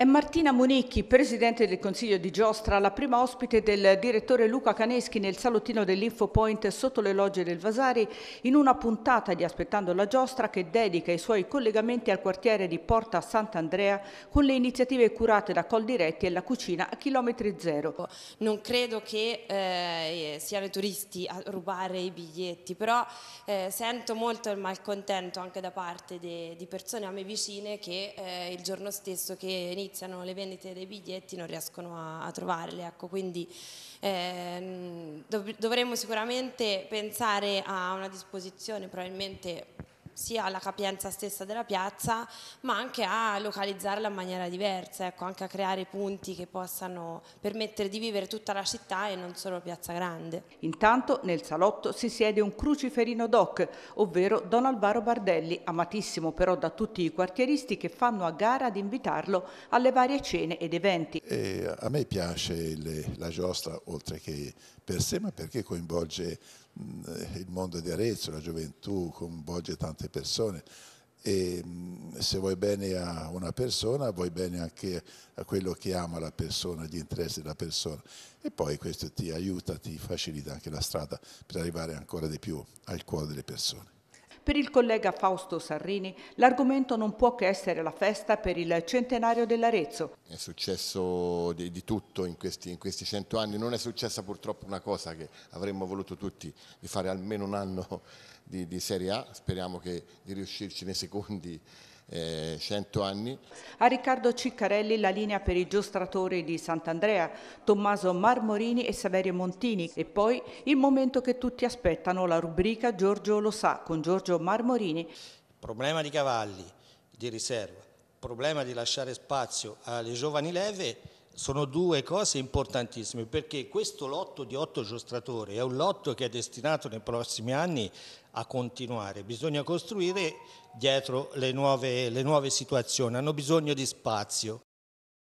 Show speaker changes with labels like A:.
A: È Martina Monicchi, presidente del Consiglio di Giostra, la prima ospite del direttore Luca Caneschi nel salottino dell'Infopoint sotto le logge del Vasari in una puntata di Aspettando la Giostra che dedica i suoi collegamenti al quartiere di Porta Sant'Andrea con le iniziative curate da Col Diretti e la cucina a chilometri zero.
B: Non credo che eh, siano i turisti a rubare i biglietti, però eh, sento molto il malcontento anche da parte de, di persone a me vicine che eh, il giorno stesso che inizia iniziano le vendite dei biglietti non riescono a, a trovarle. Ecco, quindi ehm, dov- dovremmo sicuramente pensare a una disposizione probabilmente sia alla capienza stessa della piazza ma anche a localizzarla in maniera diversa, ecco, anche a creare punti che possano permettere di vivere tutta la città e non solo Piazza Grande.
A: Intanto nel salotto si siede un cruciferino doc, ovvero Don Alvaro Bardelli, amatissimo però da tutti i quartieristi che fanno a gara ad invitarlo alle varie cene ed eventi.
C: E a me piace il, la giostra oltre che per sé ma perché coinvolge mm, il mondo di Arezzo, la gioventù, coinvolge tante persone e mm, se vuoi bene a una persona vuoi bene anche a quello che ama la persona, gli interessi della persona e poi questo ti aiuta, ti facilita anche la strada per arrivare ancora di più al cuore delle persone.
A: Per il collega Fausto Sarrini l'argomento non può che essere la festa per il centenario dell'Arezzo.
D: È successo di, di tutto in questi, in questi, cento anni, non è successa purtroppo una cosa che avremmo voluto tutti, di fare almeno un anno di, di Serie A, speriamo che, di riuscirci nei secondi eh, 100 anni.
A: A Riccardo Ciccarelli la linea per i giostratori di Sant'Andrea, Tommaso Marmorini e Saverio Montini e poi il momento che tutti aspettano, la rubrica Giorgio lo sa con Giorgio Marmorini.
E: Problema di cavalli di riserva, problema di lasciare spazio alle giovani leve sono due cose importantissime perché questo lotto di otto giostratori è un lotto che è destinato nei prossimi anni a continuare, bisogna costruire dietro le nuove, le nuove situazioni, hanno bisogno di spazio.